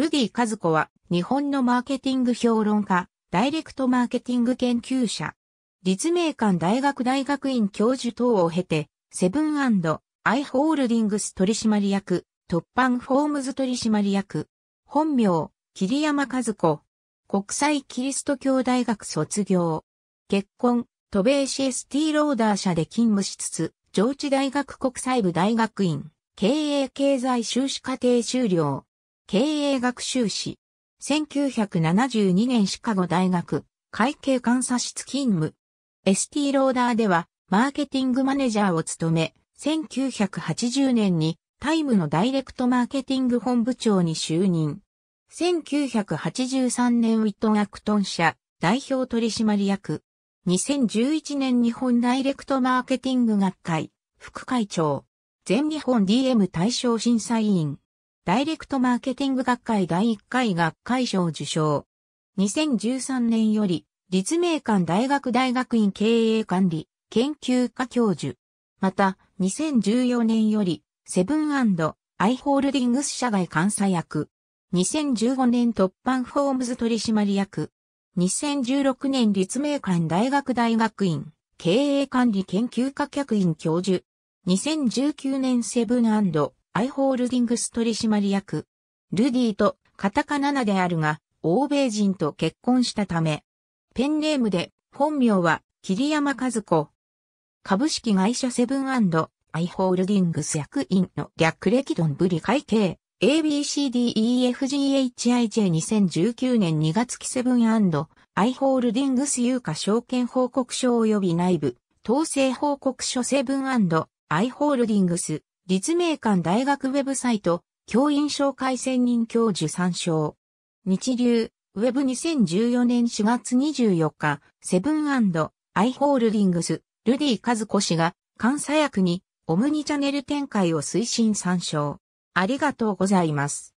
ルディ・カズコは日本のマーケティング評論家、ダイレクトマーケティング研究者、立命館大学大学院教授等を経て、セブンアイ・ホールディングス取締役、突版フォームズ取締役、本名、桐山和子、国際キリスト教大学卒業、結婚、渡米 CST ローダー社で勤務しつつ、上智大学国際部大学院、経営経済修士課程修了。経営学習士。1972年シカゴ大学会計監査室勤務。ST ローダーではマーケティングマネジャーを務め、1980年にタイムのダイレクトマーケティング本部長に就任。1983年ウィットン・アクトン社代表取締役。2011年日本ダイレクトマーケティング学会副会長。全日本 DM 対象審査委員。ダイレクトマーケティング学会第1回学会賞受賞。2013年より、立命館大学大学院経営管理研究科教授。また、2014年より、セブンアイ・ホールディングス社外監査役。2015年突版フォームズ取締役。2016年立命館大学大学院経営管理研究科客員教授。2019年セブンアイホールディングス取締役。ルディとカタカナナであるが、欧米人と結婚したため、ペンネームで本名は桐山和子。株式会社セブンアイホールディングス役員の略歴ドンブリ会計 ABCDEFGHIJ2019 年2月期セブンアイホールディングス有価証券報告書及び内部統制報告書セブンアイホールディングス立命館大学ウェブサイト、教員紹介専任教授参照。日流、ウェブ2014年4月24日、セブンアイ・ホールディングス、ルディ・カズコ氏が、監査役に、オムニチャネル展開を推進参照。ありがとうございます。